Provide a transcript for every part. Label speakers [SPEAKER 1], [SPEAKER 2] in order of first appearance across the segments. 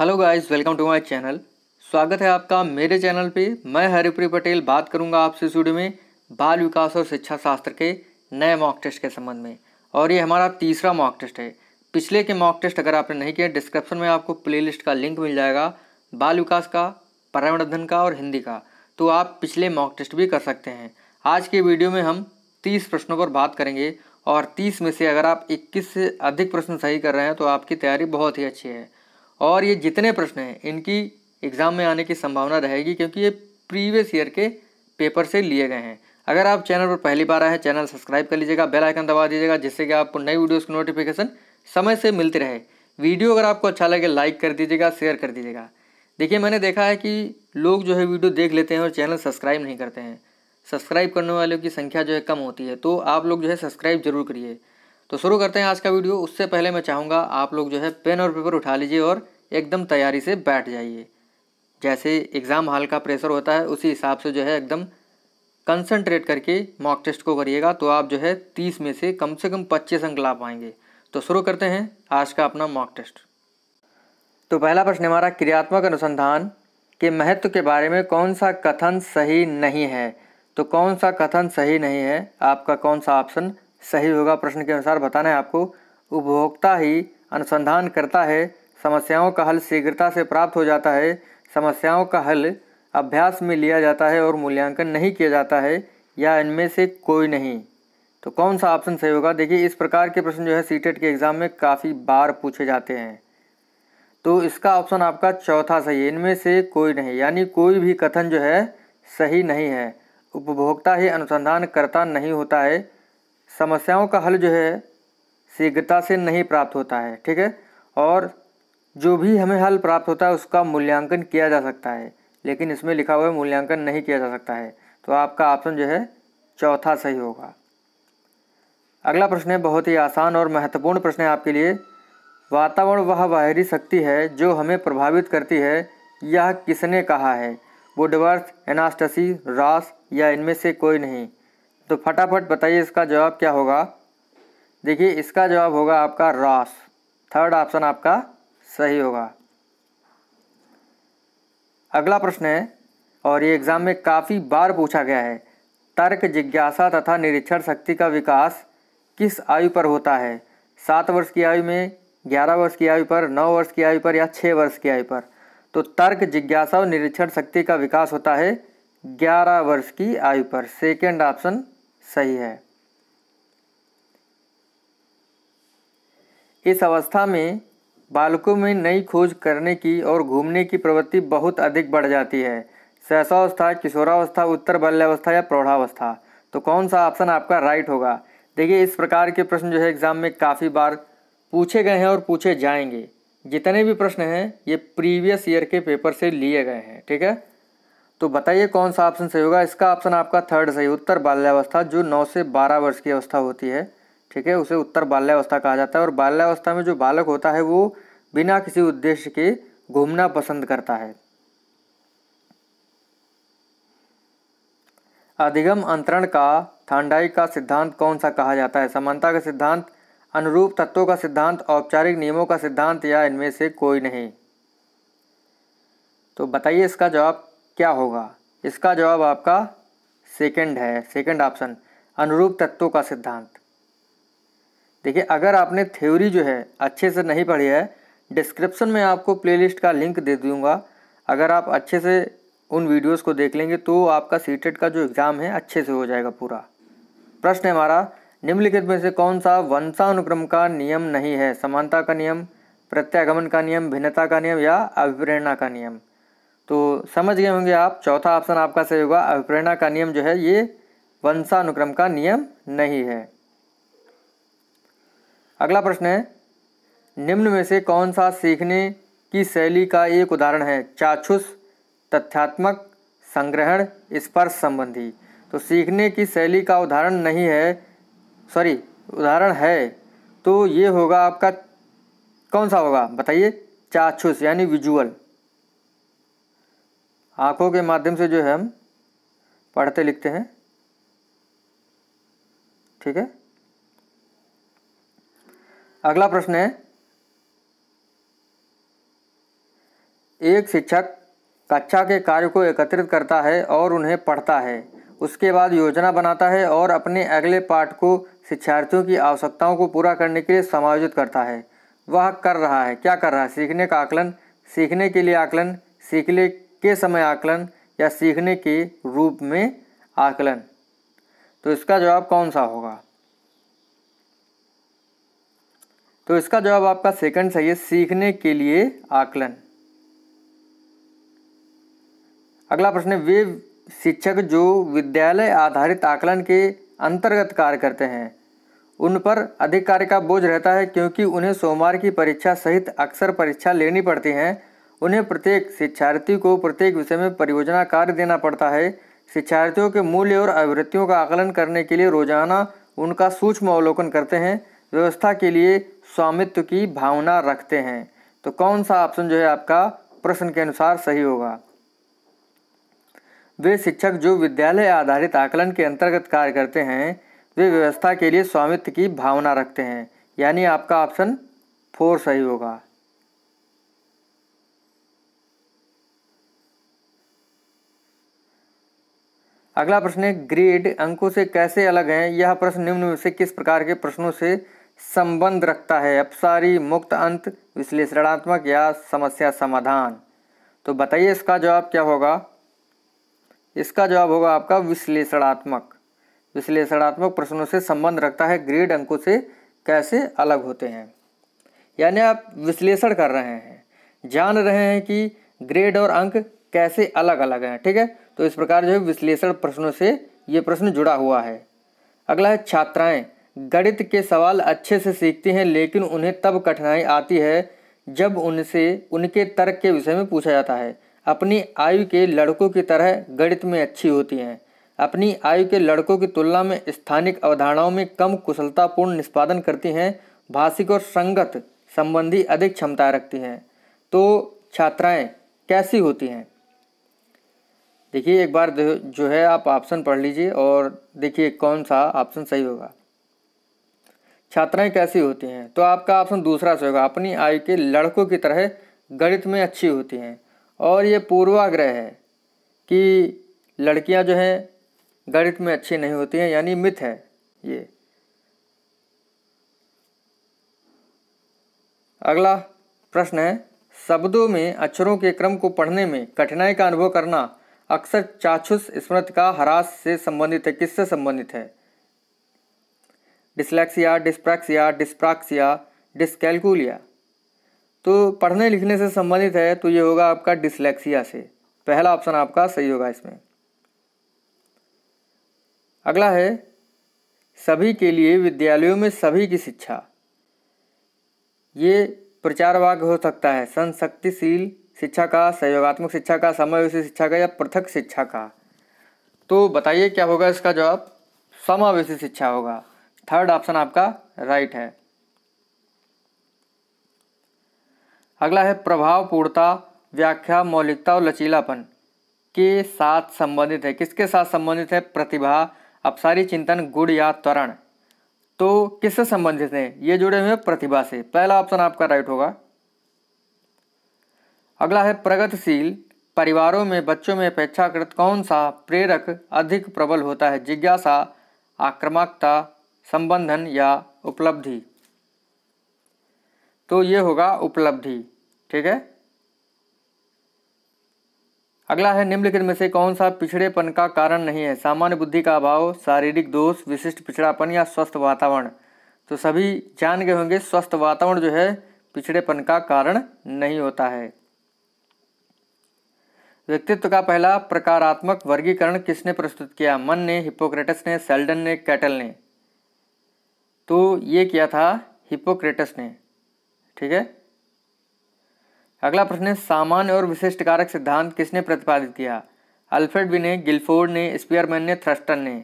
[SPEAKER 1] Hello guys welcome to my channel स्वागत है आपका मेरे चैनल पे मैं हरिप्री पटेल बात करूंगा आपसे स्टूडियो में बाल विकास और शिक्षा शास्त्र के नए मॉक टेस्ट के संबंध में और ये हमारा तीसरा मॉक टेस्ट है पिछले के मॉक टेस्ट अगर आपने नहीं किया डिस्क्रिप्शन में आपको प्लेलिस्ट का लिंक मिल जाएगा बाल विकास का पर्यावरण अध्ययन का और हिंदी का तो आप पिछले मॉक टेस्ट भी कर सकते हैं आज के वीडियो में हम तीस प्रश्नों पर बात करेंगे और तीस में से अगर आप इक्कीस से अधिक प्रश्न सही कर रहे हैं तो आपकी तैयारी बहुत ही अच्छी है और ये जितने प्रश्न हैं इनकी एग्ज़ाम में आने की संभावना रहेगी क्योंकि ये प्रीवियस ईयर के पेपर से लिए गए हैं अगर आप चैनल पर पहली बार आए हैं चैनल सब्सक्राइब कर लीजिएगा बेल आइकन दबा दीजिएगा जिससे कि आपको नई वीडियोस की नोटिफिकेशन समय से मिलती रहे वीडियो अगर आपको अच्छा लगे लाइक कर दीजिएगा शेयर कर दीजिएगा देखिए मैंने देखा है कि लोग जो है वीडियो देख लेते हैं और चैनल सब्सक्राइब नहीं करते हैं सब्सक्राइब करने वालों की संख्या जो है कम होती है तो आप लोग जो है सब्सक्राइब जरूर करिए तो शुरू करते हैं आज का वीडियो उससे पहले मैं चाहूँगा आप लोग जो है पेन और पेपर उठा लीजिए और एकदम तैयारी से बैठ जाइए जैसे एग्ज़ाम हाल का प्रेशर होता है उसी हिसाब से जो है एकदम कंसंट्रेट करके मॉक टेस्ट को करिएगा तो आप जो है तीस में से कम से कम पच्चीस अंक ला पाएंगे तो शुरू करते हैं आज का अपना मॉक टेस्ट तो पहला प्रश्न हमारा क्रियात्मक अनुसंधान के महत्व के बारे में कौन सा कथन सही नहीं है तो कौन सा कथन सही नहीं है आपका कौन सा ऑप्शन सही होगा प्रश्न के अनुसार बताना है आपको उपभोक्ता ही अनुसंधान करता है समस्याओं का हल शीघ्रता से प्राप्त हो जाता है समस्याओं का हल अभ्यास में लिया जाता है और मूल्यांकन नहीं किया जाता है या इनमें से कोई नहीं तो कौन सा ऑप्शन सही होगा देखिए इस प्रकार के प्रश्न जो है सी e के एग्ज़ाम में काफ़ी बार पूछे जाते हैं तो इसका ऑप्शन आपका चौथा सही है इनमें से कोई नहीं यानी कोई भी कथन जो है सही नहीं है उपभोक्ता ही अनुसंधान करता नहीं होता है समस्याओं का हल जो है शीघ्रता से नहीं प्राप्त होता है ठीक है और जो भी हमें हल प्राप्त होता है उसका मूल्यांकन किया जा सकता है लेकिन इसमें लिखा हुआ है मूल्यांकन नहीं किया जा सकता है तो आपका ऑप्शन जो है चौथा सही होगा अगला प्रश्न है बहुत ही आसान और महत्वपूर्ण प्रश्न है आपके लिए वातावरण वह बाहरी शक्ति है जो हमें प्रभावित करती है यह किसने कहा है वुडवर्थ एनास्टसी रास या इनमें से कोई नहीं तो फटाफट बताइए इसका जवाब क्या होगा देखिए इसका जवाब होगा आपका रॉस थर्ड ऑप्शन आपका सही होगा अगला प्रश्न है और ये एग्ज़ाम में काफ़ी बार पूछा गया है तर्क जिज्ञासा तथा निरीक्षण शक्ति का विकास किस आयु पर होता है सात वर्ष की आयु में ग्यारह वर्ष की आयु पर नौ वर्ष की आयु पर या छः वर्ष की आयु पर तो तर्क जिज्ञासा और निरीक्षण शक्ति का विकास होता है ग्यारह वर्ष की आयु पर सेकेंड ऑप्शन सही है इस अवस्था में बालकों में नई खोज करने की और घूमने की प्रवृत्ति बहुत अधिक बढ़ जाती है सहसावस्था किशोरावस्था उत्तर बाल्यावस्था या प्रौढ़ावस्था तो कौन सा ऑप्शन आपका राइट होगा देखिए इस प्रकार के प्रश्न जो है एग्ज़ाम में काफ़ी बार पूछे गए हैं और पूछे जाएंगे जितने भी प्रश्न हैं ये प्रीवियस ईयर के पेपर से लिए गए हैं ठीक है तो बताइए कौन सा ऑप्शन सही होगा इसका ऑप्शन आपका थर्ड सही उत्तर बाल्यावस्था जो नौ से बारह वर्ष की अवस्था होती है ठीक है उसे उत्तर बाल्यावस्था कहा जाता है और बाल्यावस्था में जो बालक होता है वो बिना किसी उद्देश्य के घूमना पसंद करता है अधिगम अंतरण का थांडाई का सिद्धांत कौन सा कहा जाता है समानता का सिद्धांत अनुरूप तत्वों का सिद्धांत औपचारिक नियमों का सिद्धांत या इनमें से कोई नहीं तो बताइए इसका जवाब क्या होगा इसका जवाब आपका सेकंड है सेकंड ऑप्शन अनुरूप तत्वों का सिद्धांत देखिए अगर आपने थ्योरी जो है अच्छे से नहीं पढ़ी है डिस्क्रिप्शन में आपको प्लेलिस्ट का लिंक दे दूंगा अगर आप अच्छे से उन वीडियोस को देख लेंगे तो आपका सीटेट e का जो एग्ज़ाम है अच्छे से हो जाएगा पूरा प्रश्न है हमारा निम्नलिखित में से कौन सा वंशानुक्रम का नियम नहीं है समानता का नियम प्रत्यागमन का नियम भिन्नता का नियम या अभिप्रेरणा का नियम तो समझ गए होंगे आप चौथा ऑप्शन आपका सही होगा अभिप्रेरणा का नियम जो है ये वंशानुक्रम का नियम नहीं है अगला प्रश्न है निम्न में से कौन सा सीखने की शैली का एक उदाहरण है चाक्षुष तथ्यात्मक संग्रहण स्पर्श संबंधी तो सीखने की शैली का उदाहरण नहीं है सॉरी उदाहरण है तो ये होगा आपका कौन सा होगा बताइए चाक्षुष यानी विजुअल आँखों के माध्यम से जो है हम पढ़ते लिखते हैं ठीक है अगला प्रश्न है एक शिक्षक कक्षा के कार्य को एकत्रित करता है और उन्हें पढ़ता है उसके बाद योजना बनाता है और अपने अगले पाठ को शिक्षार्थियों की आवश्यकताओं को पूरा करने के लिए समायोजित करता है वह कर रहा है क्या कर रहा है सीखने का आकलन सीखने के लिए आकलन सीखने के समय आकलन या सीखने के रूप में आकलन तो इसका जवाब कौन सा होगा तो इसका जवाब आपका सेकंड सही है सीखने के लिए आकलन अगला प्रश्न है वे शिक्षक जो विद्यालय आधारित आकलन के अंतर्गत कार्य करते हैं उन पर अधिक कार्य का बोझ रहता है क्योंकि उन्हें सोमवार की परीक्षा सहित अक्सर परीक्षा लेनी पड़ती हैं उन्हें प्रत्येक शिक्षार्थी को प्रत्येक विषय में परियोजना कार्य देना पड़ता है शिक्षार्थियों के मूल्य और आवृत्तियों का आकलन करने के लिए रोजाना उनका सूक्ष्म अवलोकन करते हैं व्यवस्था के लिए स्वामित्व की भावना रखते हैं तो कौन सा ऑप्शन जो है आपका प्रश्न के अनुसार सही होगा वे शिक्षक जो विद्यालय आधारित आकलन के अंतर्गत कार्य करते हैं वे व्यवस्था के लिए स्वामित्व की भावना रखते हैं यानी आपका ऑप्शन फोर सही होगा अगला प्रश्न है ग्रेड अंकों से कैसे अलग हैं यह प्रश्न निम्न में से किस प्रकार के प्रश्नों से संबंध रखता है अपसारी मुक्त अंत विश्लेषणात्मक या समस्या समाधान तो बताइए इसका जवाब क्या होगा इसका जवाब होगा आपका विश्लेषणात्मक विश्लेषणात्मक प्रश्नों से संबंध रखता है ग्रेड अंकों से कैसे अलग होते हैं यानी आप विश्लेषण कर रहे हैं जान रहे हैं कि ग्रेड और अंक कैसे अलग अलग हैं ठीक है तो इस प्रकार जो है विश्लेषण प्रश्नों से ये प्रश्न जुड़ा हुआ है अगला है छात्राएं गणित के सवाल अच्छे से सीखती हैं लेकिन उन्हें तब कठिनाई आती है जब उनसे उनके तर्क के विषय में पूछा जाता है अपनी आयु के लड़कों की तरह गणित में अच्छी होती हैं अपनी आयु के लड़कों की तुलना में स्थानिक अवधारणाओं में कम कुशलतापूर्ण निष्पादन करती हैं भाषिक और संगत संबंधी अधिक क्षमता रखती हैं तो छात्राएं कैसी होती हैं देखिए एक बार जो है आप ऑप्शन पढ़ लीजिए और देखिए कौन सा ऑप्शन सही होगा छात्राएं कैसी होती हैं तो आपका ऑप्शन दूसरा सही होगा अपनी आयु के लड़कों की तरह गणित में अच्छी होती हैं और ये पूर्वाग्रह है कि लड़कियां जो हैं गणित में अच्छी नहीं होती हैं यानी मिथ है ये अगला प्रश्न है शब्दों में अक्षरों के क्रम को पढ़ने में कठिनाई का अनुभव करना अक्सर चाक्षुष स्मृति का हरास से संबंधित है किससे संबंधित है डिसलैक्सिया डिस्प्रैक्सिया डिस्प्राक्सिया डिस्कैलकुलिया तो पढ़ने लिखने से संबंधित है तो ये होगा आपका डिसलैक्सिया से पहला ऑप्शन आपका सही होगा इसमें अगला है सभी के लिए विद्यालयों में सभी की शिक्षा ये प्रचारवाक हो सकता है संशक्तिशील शिक्षा का सहयोगात्मक शिक्षा का समावेशी शिक्षा का या पृथक शिक्षा का तो बताइए क्या होगा इसका जवाब समावेशी शिक्षा होगा थर्ड ऑप्शन आपका राइट है अगला है प्रभाव पूर्णता व्याख्या मौलिकता और लचीलापन के साथ संबंधित है किसके साथ संबंधित है प्रतिभा अपसारी चिंतन गुण या त्वरण तो किससे संबंधित है ये जुड़े हुए प्रतिभा से पहला ऑप्शन आपका राइट होगा अगला है प्रगतिशील परिवारों में बच्चों में अपेक्षाकृत कौन सा प्रेरक अधिक प्रबल होता है जिज्ञासा आक्रामकता संबंधन या उपलब्धि तो ये होगा उपलब्धि ठीक है अगला है निम्नलिखित में से कौन सा पिछड़ेपन का कारण नहीं है सामान्य बुद्धि का अभाव शारीरिक दोष विशिष्ट पिछड़ापन या स्वस्थ वातावरण तो सभी जान गए होंगे स्वस्थ वातावरण जो है पिछड़ेपन का कारण नहीं होता है व्यक्तित्व का पहला प्रकारात्मक वर्गीकरण किसने प्रस्तुत किया मन ने हिपोक्रेटस ने सेल्डन ने कैटल ने तो ये किया था हिपोक्रेटस ने ठीक है अगला प्रश्न है सामान्य और विशिष्ट कारक सिद्धांत किसने प्रतिपादित किया अल्फ्रेड भी ने गिलफोर्ड ने स्पियरमैन ने थ्रस्टन ने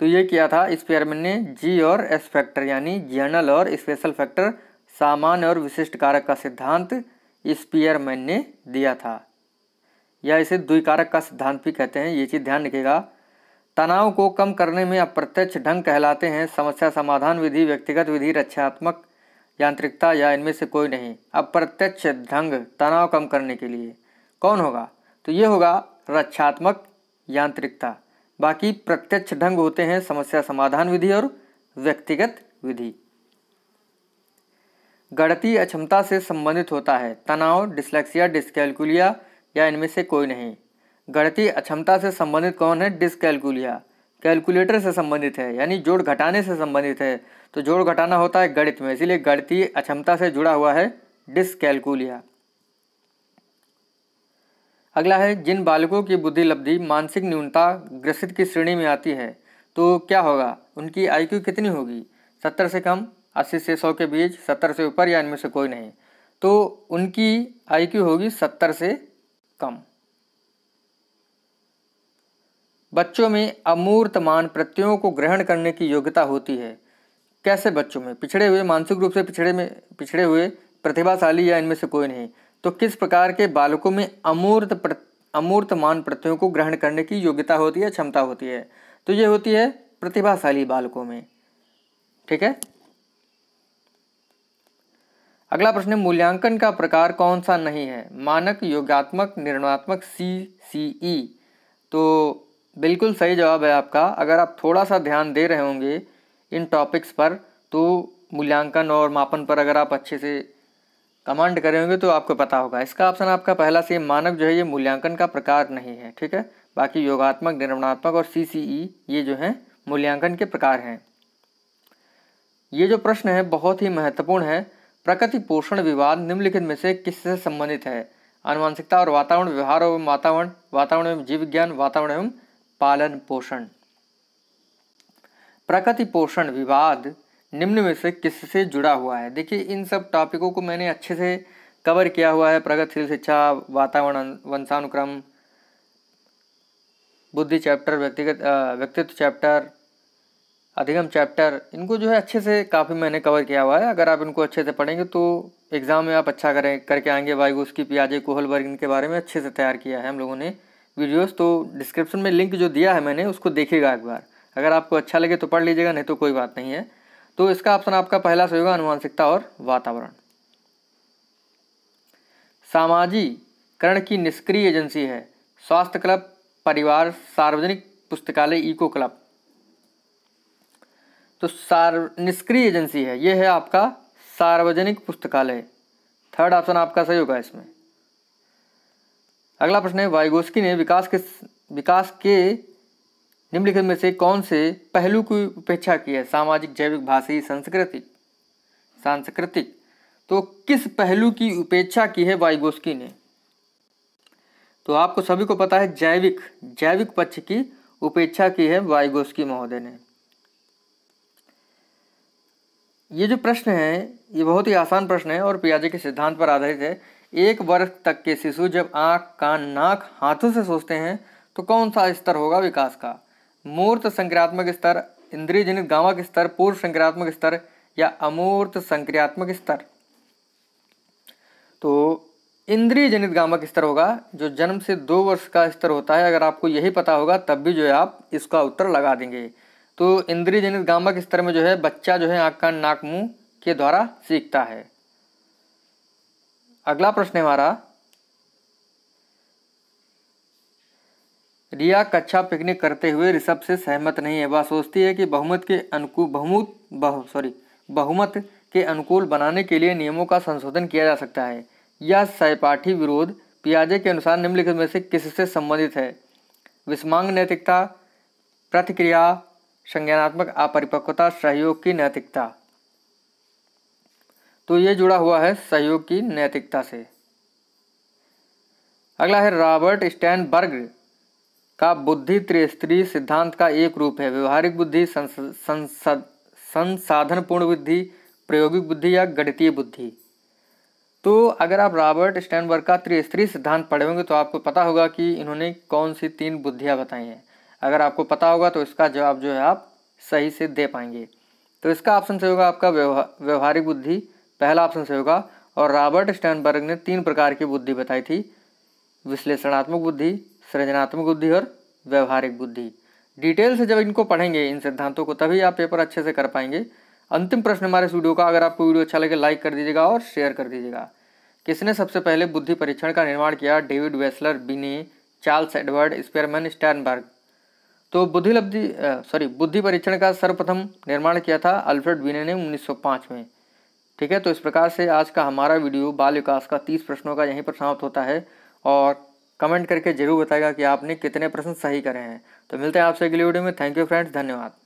[SPEAKER 1] तो ये किया था स्पियरमैन ने जी और एस फैक्टर यानी जनरल और स्पेशल फैक्टर सामान्य और विशिष्ट कारक का सिद्धांत स्पीयरमैन ने दिया था या इसे द्विकारक का सिद्धांत भी कहते हैं ये चीज़ ध्यान रखेगा तनाव को कम करने में अप्रत्यक्ष ढंग कहलाते हैं समस्या समाधान विधि व्यक्तिगत विधि रक्षात्मक यांत्रिकता या इनमें से कोई नहीं अप्रत्यक्ष ढंग तनाव कम करने के लिए कौन होगा तो ये होगा रक्षात्मक यांत्रिकता बाकी प्रत्यक्ष ढंग होते हैं समस्या समाधान विधि और व्यक्तिगत विधि गणतीय अक्षमता से संबंधित होता है तनाव डिसलेक्सिया डिसकैलकुलिया या इनमें से कोई नहीं गणतीय अक्षमता से संबंधित कौन है डिसकैलकुलिया कैलकुलेटर से संबंधित है यानी जोड़ घटाने से संबंधित है तो जोड़ घटाना होता है गणित में इसीलिए गणतीय अक्षमता से जुड़ा हुआ है डिसकैलकुलिया अगला है जिन बालकों की बुद्धि लब्धि मानसिक न्यूनता ग्रसित की श्रेणी में आती है तो क्या होगा उनकी आईक्यू कितनी होगी सत्तर से कम अस्सी से सौ के बीच सत्तर से ऊपर या इनमें से कोई नहीं तो उनकी आईक्यू होगी सत्तर से कम बच्चों में अमूर्त मान प्रत्ययों को ग्रहण करने की योग्यता होती है कैसे बच्चों में पिछड़े हुए मानसिक रूप से पिछड़े में पिछड़े हुए प्रतिभाशाली या इनमें से कोई नहीं तो किस प्रकार के बालकों में अमूर्त प्र, मान प्रत्ययों को ग्रहण करने की योग्यता होती है क्षमता होती है तो ये होती है प्रतिभाशाली बालकों में ठीक है अगला प्रश्न है मूल्यांकन का प्रकार कौन सा नहीं है मानक योगात्मक निर्णात्मक सी सी ई e। तो बिल्कुल सही जवाब है आपका अगर आप थोड़ा सा ध्यान दे रहे होंगे इन टॉपिक्स पर तो मूल्यांकन और मापन पर अगर आप अच्छे से कमांड करे होंगे तो आपको पता होगा इसका ऑप्शन आपका पहला से मानक जो है ये मूल्यांकन का प्रकार नहीं है ठीक है बाकी योगात्मक निर्माणात्मक और सी सी ई ये जो हैं मूल्यांकन के प्रकार हैं ये जो प्रश्न है बहुत ही महत्वपूर्ण है प्रकृति पोषण विवाद निम्नलिखित में से किससे संबंधित है अनुवांशिकता और वातावरण व्यवहार एवं वातावरण वातावरण एवं जीव विज्ञान वातावरण एवं पालन पोषण प्रकृति पोषण विवाद निम्न में से किससे जुड़ा हुआ है देखिए इन सब टॉपिकों को मैंने अच्छे से कवर किया हुआ है प्रगतिशील शिक्षा वातावरण वंशानुक्रम बुद्धि चैप्टर व्यक्तिगत व्यक्तित्व चैप्टर अधिगम चैप्टर इनको जो है अच्छे से काफ़ी मैंने कवर किया हुआ है अगर आप इनको अच्छे से पढ़ेंगे तो एग्ज़ाम में आप अच्छा करें करके आएंगे वाइगोस्की पियाजे वर्ग इनके बारे में अच्छे से तैयार किया है हम लोगों ने वीडियोस तो डिस्क्रिप्शन में लिंक जो दिया है मैंने उसको देखेगा एक बार अगर आपको अच्छा लगे तो पढ़ लीजिएगा नहीं तो कोई बात नहीं है तो इसका ऑप्शन आपका पहला सही होगा अनुवांशिकता और वातावरण सामाजिकरण की निष्क्रिय एजेंसी है स्वास्थ्य क्लब परिवार सार्वजनिक पुस्तकालय इको क्लब तो सार निष्क्रिय एजेंसी है ये है आपका सार्वजनिक पुस्तकालय थर्ड ऑप्शन आपका सही होगा इसमें अगला प्रश्न है वाइगोस्की ने विकास के विकास के निम्नलिखित में से कौन से पहलू की उपेक्षा की है सामाजिक जैविक भाषी सांस्कृतिक सांस्कृतिक तो किस पहलू की उपेक्षा की है वाइगोस्की ने तो आपको सभी को पता है जैविक जैविक पक्ष की उपेक्षा की है वाइगोस्की महोदय ने ये जो प्रश्न है ये बहुत ही आसान प्रश्न है और पियाजे के सिद्धांत पर आधारित है एक वर्ष तक के शिशु जब आँख कान नाक हाथों से सोचते हैं तो कौन सा स्तर होगा विकास का मूर्त संक्रियात्मक स्तर इंद्रिय जनित गामक स्तर पूर्व संक्रियात्मक स्तर या अमूर्त संक्रियात्मक स्तर तो इंद्रिय जनित गामक स्तर होगा जो जन्म से दो वर्ष का स्तर होता है अगर आपको यही पता होगा तब भी जो है आप इसका उत्तर लगा देंगे तो इंद्रिय जनित गामक स्तर में जो है बच्चा जो है आँख का नाक मुंह के द्वारा सीखता है अगला प्रश्न है हमारा रिया कक्षा पिकनिक करते हुए ऋषभ से सहमत नहीं है वह सोचती है कि बहुमत के अनुकूल बहुमत बहु सॉरी बहुमत के अनुकूल बनाने के लिए नियमों का संशोधन किया जा सकता है यह सहपाठी विरोध पियाजे के अनुसार निम्नलिखित में से किससे संबंधित है विस्मांग नैतिकता प्रतिक्रिया संज्ञानात्मक अपरिपक्वता सहयोग की नैतिकता तो ये जुड़ा हुआ है सहयोग की नैतिकता से अगला है रॉबर्ट स्टैनबर्ग का बुद्धि त्रिस्त्री सिद्धांत का एक रूप है व्यवहारिक बुद्धि संसद पूर्ण बुद्धि प्रायोगिक बुद्धि या गणितीय बुद्धि तो अगर आप रॉबर्ट स्टैनबर्ग का त्रिस्त्री सिद्धांत पढ़े होंगे तो आपको पता होगा कि इन्होंने कौन सी तीन बुद्धियाँ बताई हैं अगर आपको पता होगा तो इसका जवाब जो है आप सही से दे पाएंगे तो इसका ऑप्शन सही होगा आपका व्यवहारिक बुद्धि पहला ऑप्शन सही होगा और रॉबर्ट स्टैनबर्ग ने तीन प्रकार की बुद्धि बताई थी विश्लेषणात्मक बुद्धि सृजनात्मक बुद्धि और व्यवहारिक बुद्धि डिटेल से जब इनको पढ़ेंगे इन सिद्धांतों को तभी आप पेपर अच्छे से कर पाएंगे अंतिम प्रश्न हमारे इस वीडियो का अगर आपको वीडियो अच्छा लगे लाइक कर दीजिएगा और शेयर कर दीजिएगा किसने सबसे पहले बुद्धि परीक्षण का निर्माण किया David Wechsler Binet Charles Edward Spearman Sternberg तो बुद्धि लब्धि सॉरी बुद्धि परीक्षण का सर्वप्रथम निर्माण किया था अल्फ्रेड वीने ने 1905 में ठीक है तो इस प्रकार से आज का हमारा वीडियो बाल विकास का तीस प्रश्नों का यहीं पर समाप्त होता है और कमेंट करके जरूर बताएगा कि आपने कितने प्रश्न सही करे हैं तो मिलते हैं आपसे अगले वीडियो में थैंक यू फ्रेंड्स धन्यवाद